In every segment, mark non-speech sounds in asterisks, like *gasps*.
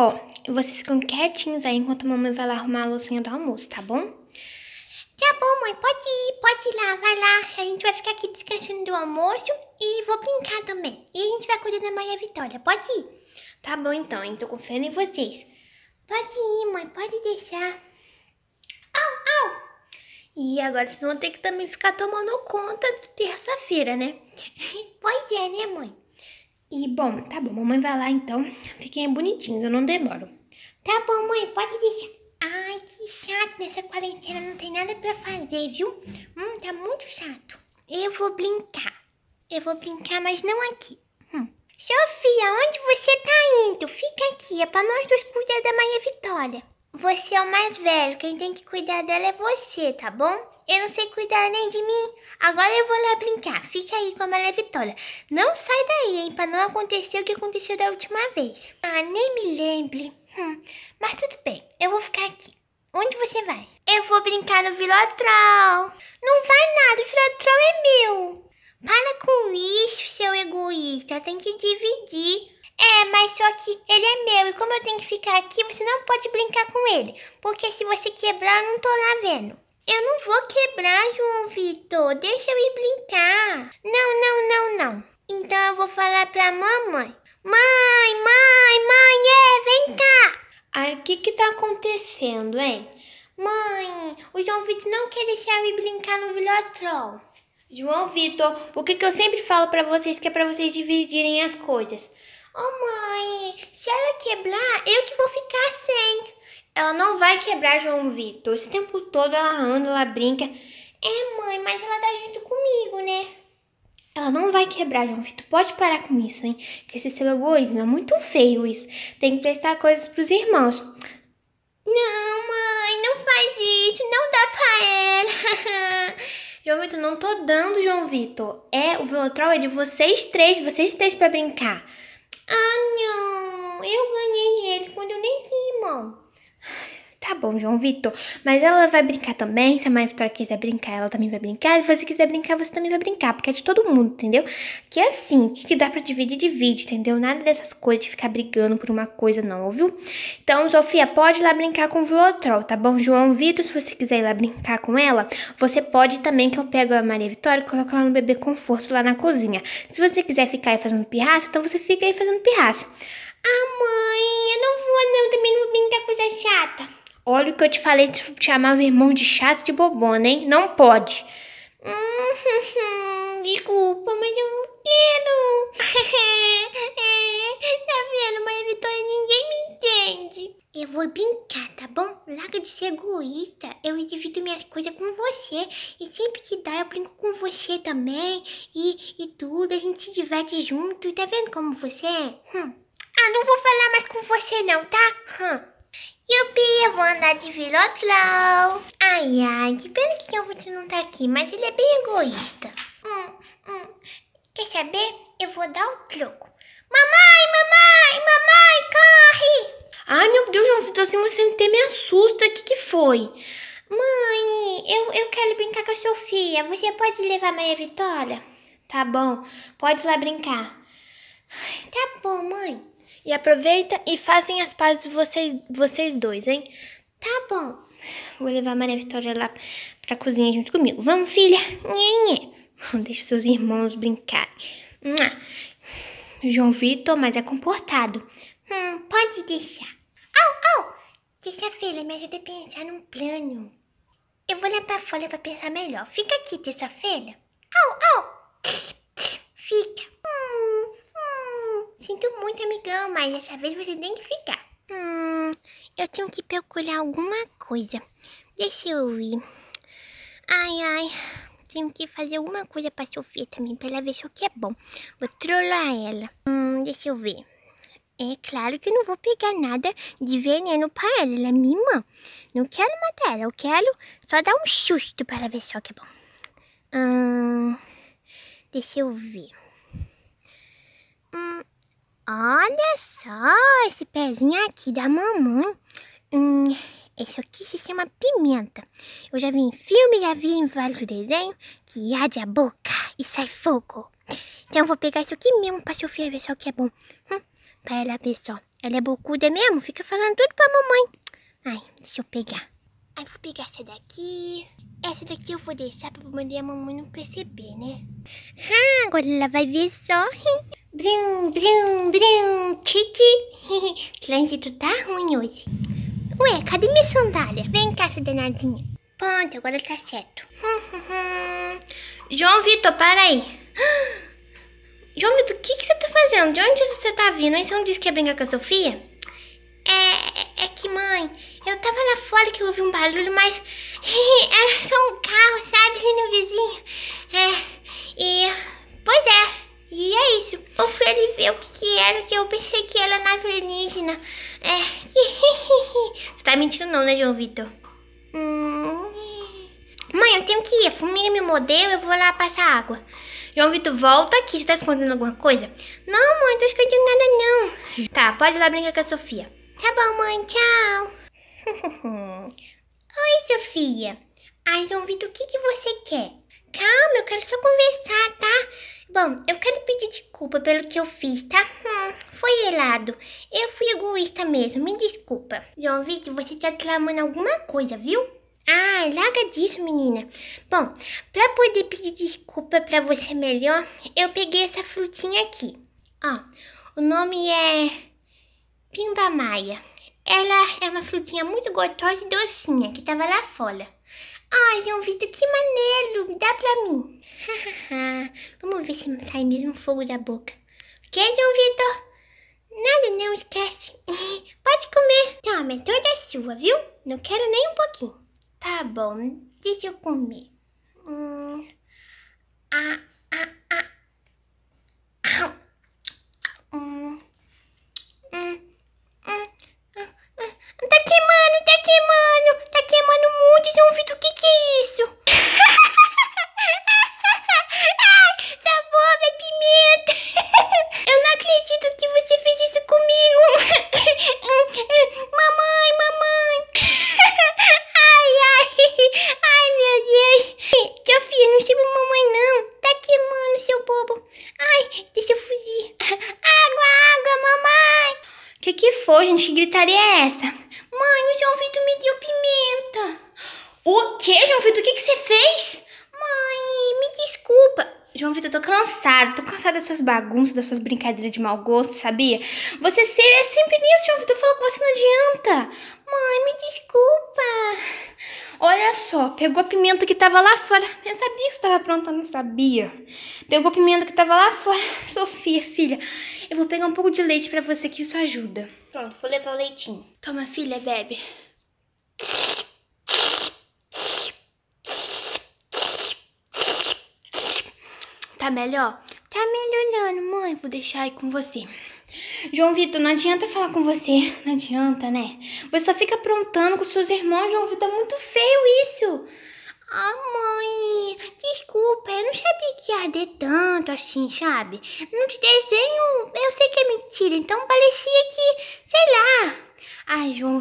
Ó, vocês ficam quietinhos aí enquanto a mamãe vai lá arrumar a loucinha do almoço, tá bom? Tá bom, mãe, pode ir, pode ir lá, vai lá. A gente vai ficar aqui descansando do almoço e vou brincar também. E a gente vai cuidar da Maria Vitória, pode ir? Tá bom então, hein? Tô confiando em vocês. Pode ir, mãe, pode deixar. Au, au! E agora vocês vão ter que também ficar tomando conta de terça-feira, né? *laughs* pois é, né, mãe? E bom, tá bom, mamãe vai lá então. Fiquem bonitinhos, eu não demoro. Tá bom, mãe, pode deixar. Ai, que chato, nessa quarentena não tem nada para fazer, viu? Hum, tá muito chato. Eu vou brincar. Eu vou brincar, mas não aqui. Hum. Sofia, onde você tá indo? Fica aqui, é pra nós dois cuidar da Maria Vitória. Você é o mais velho, quem tem que cuidar dela é você, tá bom? Eu não sei cuidar nem de mim. Agora eu vou lá brincar. Fica aí com a Maria Vitória. Não sai daí, hein? Pra não acontecer o que aconteceu da última vez. Ah, nem me lembre. Hum, mas tudo bem. Eu vou ficar aqui. Onde você vai? Eu vou brincar no Vilotrol. Não vai nada. O Vilotrol é meu. Para com isso, seu egoísta. Tem que dividir. É, mas só que ele é meu e como eu tenho que ficar aqui, você não pode brincar com ele. Porque se você quebrar, eu não tô lá vendo. Eu não vou quebrar, João Vitor. Deixa eu ir brincar. Não, não, não, não. Então eu vou falar pra mamãe. Mãe, mãe, mãe, é, vem cá. Ai, o que que tá acontecendo, hein? Mãe, o João Vitor não quer deixar eu ir brincar no Vilotrol. João Vitor, o que, que eu sempre falo para vocês que é para vocês dividirem as coisas. Ô oh, mãe, se ela quebrar, eu que vou ficar sem. Ela não vai quebrar João Vitor. Esse tempo todo ela anda, ela brinca. É, mãe, mas ela tá junto comigo, né? Ela não vai quebrar, João Vitor. Pode parar com isso, hein? Que esse seu egoísmo é muito feio isso. Tem que prestar coisas pros irmãos. Não, mãe, não faz isso. Não dá pra ela. *laughs* João Vitor, não tô dando, João Vitor. É, o Velotrol é de vocês três, vocês três pra brincar. Ah, não. Eu ganhei ele quando eu nem vi, mãe. Tá bom, João Vitor, mas ela vai brincar também. Se a Maria Vitória quiser brincar, ela também vai brincar. Se você quiser brincar, você também vai brincar, porque é de todo mundo, entendeu? Que é assim, que dá pra dividir, divide, entendeu? Nada dessas coisas de ficar brigando por uma coisa, não, viu? Então, Sofia, pode ir lá brincar com o Viotrol, tá bom, João Vitor? Se você quiser ir lá brincar com ela, você pode também, que eu pego a Maria Vitória e coloco ela no bebê conforto lá na cozinha. Se você quiser ficar aí fazendo pirraça, então você fica aí fazendo pirraça. Ah, mãe, eu não vou, não, também não vou brincar coisa chata. Olha o que eu te falei de chamar os irmãos de chato de bobona, hein? Não pode. Hum, *laughs* desculpa, mas eu não quero. *laughs* tá vendo, Maria Vitória? Ninguém me entende. Eu vou brincar, tá bom? Larga de ser egoísta. Eu divido minhas coisas com você. E sempre que dá, eu brinco com você também. E, e tudo, a gente se diverte junto. Tá vendo como você é? Hum. Ah, não vou falar mais com você não, tá? Hum. Yupi, eu vou andar de virotlau. Ai, ai, que pena que o vou não tá aqui, mas ele é bem egoísta. Hum, hum. Quer saber? Eu vou dar o troco. Mamãe, mamãe, mamãe, corre! Ai, meu Deus, não tô assim, você até me assusta. O que que foi? Mãe, eu, eu quero brincar com a Sofia. Você pode levar a Maria Vitória? Tá bom, pode ir lá brincar. tá bom, mãe. E aproveita e fazem as pazes vocês, vocês dois, hein? Tá bom. Vou levar a Maria Vitória lá pra cozinha junto comigo. Vamos, filha? Nhenhê. *laughs* Deixa seus irmãos brincarem. João Vitor, mas é comportado. Hum, pode deixar. Au, au! Disse a filha, me ajuda a pensar num plano. Eu vou levar a folha pra pensar melhor. Fica aqui, terça-feira. Au, au! *sniffs* Fica. Sinto muito, amigão, mas dessa vez você tem que ficar. Hum, eu tenho que procurar alguma coisa. Deixa eu ver. Ai, ai. Tenho que fazer alguma coisa pra Sofia também, pra ela ver o que é bom. Vou trollar ela. Hum, deixa eu ver. É claro que eu não vou pegar nada de veneno para ela, ela é minha irmã. Não quero matar ela, eu quero só dar um susto para ver só que é bom. Hum, deixa eu ver. Hum, Olha só esse pezinho aqui da mamãe. Hum, esse aqui se chama pimenta. Eu já vi em filme, já vi em vários desenhos que arde a boca e sai fogo. Então eu vou pegar isso aqui mesmo pra Sofia ver só que é bom. Hum, pra ela ver só. Ela é bocuda mesmo, fica falando tudo pra mamãe. Ai, deixa eu pegar. Aí vou pegar essa daqui. Essa daqui eu vou deixar pra poder a mamãe não perceber, né? Ah, agora ela vai ver só. Brum, brum, brum, tique. *laughs* Trânsito tá ruim hoje. Ué, cadê minha sandália? Vem cá, essa danadinha. Pronto, agora tá certo. *laughs* João Vitor, para aí. *gasps* João Vitor, o que, que você tá fazendo? De onde você tá vindo? Aí você não disse que ia brincar com a Sofia? aqui, mãe. Eu tava lá fora que eu ouvi um barulho, mas *laughs* era só um carro, sabe? Ali no vizinho. É, e. Pois é, e é isso. Eu fui ali ver o que, que era, que eu pensei que era na alienígena. É, *laughs* Você tá mentindo, não, né, João Vitor? Hum... Mãe, eu tenho que ir. A formiga me modelo, eu vou lá passar água. João Vitor, volta aqui. Você tá escondendo alguma coisa? Não, mãe, tô escondendo nada, não. Tá, pode ir lá brincar com a Sofia. Tá bom, mãe, tchau. *laughs* Oi, Sofia. Ai, João Vitor, o que, que você quer? Calma, eu quero só conversar, tá? Bom, eu quero pedir desculpa pelo que eu fiz, tá? Hum, foi helado. Eu fui egoísta mesmo, me desculpa. João Vitor, você tá reclamando alguma coisa, viu? Ah, larga disso, menina. Bom, pra poder pedir desculpa pra você melhor, eu peguei essa frutinha aqui. Ó, o nome é Pindamaia. Ela é uma frutinha muito gostosa e docinha que tava lá fora. Ai, João Vitor, que maneiro! Dá pra mim. *laughs* Vamos ver se sai mesmo fogo da boca. O que, João Vitor? Nada, não esquece. *laughs* Pode comer. Toma, é toda sua, viu? Não quero nem um pouquinho. Tá bom, deixa eu comer. Hum, ah, Que que foi, gente? Que gritaria é essa? Mãe, o João Vitor me deu pimenta. O que, João Vitor? O que que você fez? Mãe, me desculpa. João Vitor, eu tô cansada. Tô cansada das suas bagunças, das suas brincadeiras de mau gosto, sabia? Você é sempre nisso, João Vitor. Fala falo que você não adianta. Mãe, me desculpa. Olha só, pegou a pimenta que tava lá fora. Eu sabia que você tava pronta, não sabia. Pegou a pimenta que tava lá fora. *laughs* Sofia, filha, eu vou pegar um pouco de leite para você que isso ajuda. Pronto, vou levar o leitinho. Toma, filha, bebe. Tá melhor? Tá melhorando, mãe. Vou deixar aí com você. João Vitor, não adianta falar com você. Não adianta, né? Você só fica aprontando com seus irmãos, João Vitor. É muito feio isso. Ah, mãe, desculpa, eu não sabia que ia arder tanto assim, sabe? Nos desenho eu sei que é mentira, então parecia que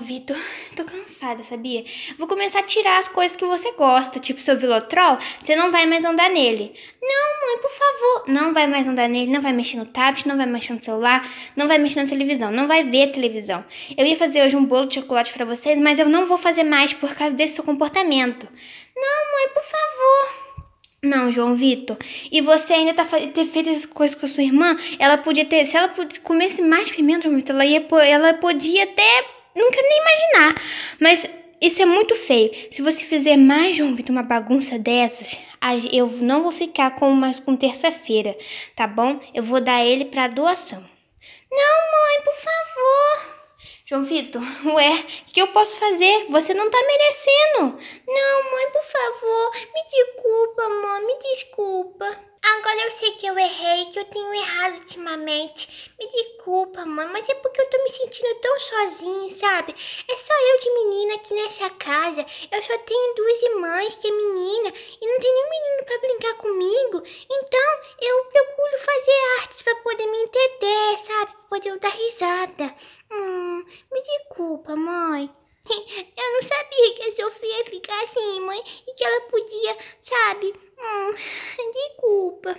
Vitor, tô cansada, sabia? Vou começar a tirar as coisas que você gosta, tipo seu Vilotrol, você não vai mais andar nele. Não, mãe, por favor, não vai mais andar nele, não vai mexer no tablet, não vai mexer no celular, não vai mexer na televisão, não vai ver televisão. Eu ia fazer hoje um bolo de chocolate para vocês, mas eu não vou fazer mais por causa desse seu comportamento. Não, mãe, por favor. Não, João Vitor. E você ainda tá ter feito essas coisas com a sua irmã? Ela podia ter, se ela comesse mais pimenta, João Vitor, ela, ia, ela podia ter não quero nem imaginar. Mas isso é muito feio. Se você fizer mais, João Vitor, uma bagunça dessas, eu não vou ficar com mais com terça-feira, tá bom? Eu vou dar ele para doação. Não, mãe, por favor. João Vitor, *laughs* ué, o que eu posso fazer? Você não tá merecendo. Não, mãe, por favor, me desculpa, mãe, me desculpa. Agora eu sei que eu errei, que eu tenho errado ultimamente. Me desculpa, mãe, mas é porque eu tô me sentindo tão sozinha, sabe? É só eu de menina aqui nessa casa. Eu só tenho duas irmãs que é menina e não tem nenhum menino para brincar comigo. Então eu procuro fazer artes para poder me entender, sabe? Pra poder eu dar risada. Hum, me desculpa, mãe. *laughs* Eu não sabia que a Sofia ia ficar assim, mãe, e que ela podia, sabe? Hum, desculpa.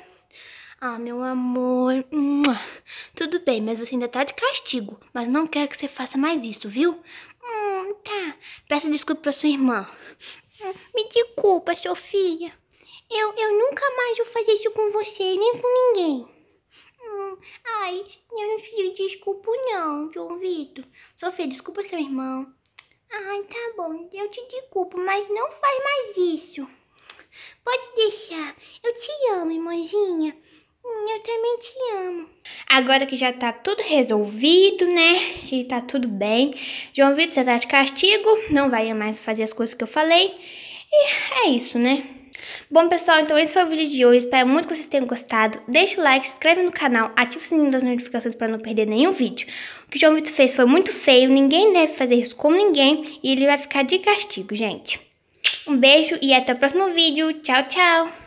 Ah, meu amor. Tudo bem, mas você ainda tá de castigo. Mas não quero que você faça mais isso, viu? Hum, tá. Peça desculpa pra sua irmã. Hum, me desculpa, Sofia. Eu, eu nunca mais vou fazer isso com você, nem com ninguém. Hum, ai, eu não pedi desculpa não, João Vitor. Sofia, desculpa seu irmão. Ai, tá bom, eu te desculpo, mas não faz mais isso. Pode deixar. Eu te amo, irmãzinha. Hum, eu também te amo. Agora que já tá tudo resolvido, né? Que tá tudo bem. João Vitor, você tá de castigo. Não vai mais fazer as coisas que eu falei. E é isso, né? Bom, pessoal, então esse foi o vídeo de hoje. Espero muito que vocês tenham gostado. Deixa o like, se inscreve no canal, ativa o sininho das notificações para não perder nenhum vídeo. O que o João Vitor fez foi muito feio, ninguém deve fazer isso com ninguém e ele vai ficar de castigo, gente. Um beijo e até o próximo vídeo. Tchau, tchau!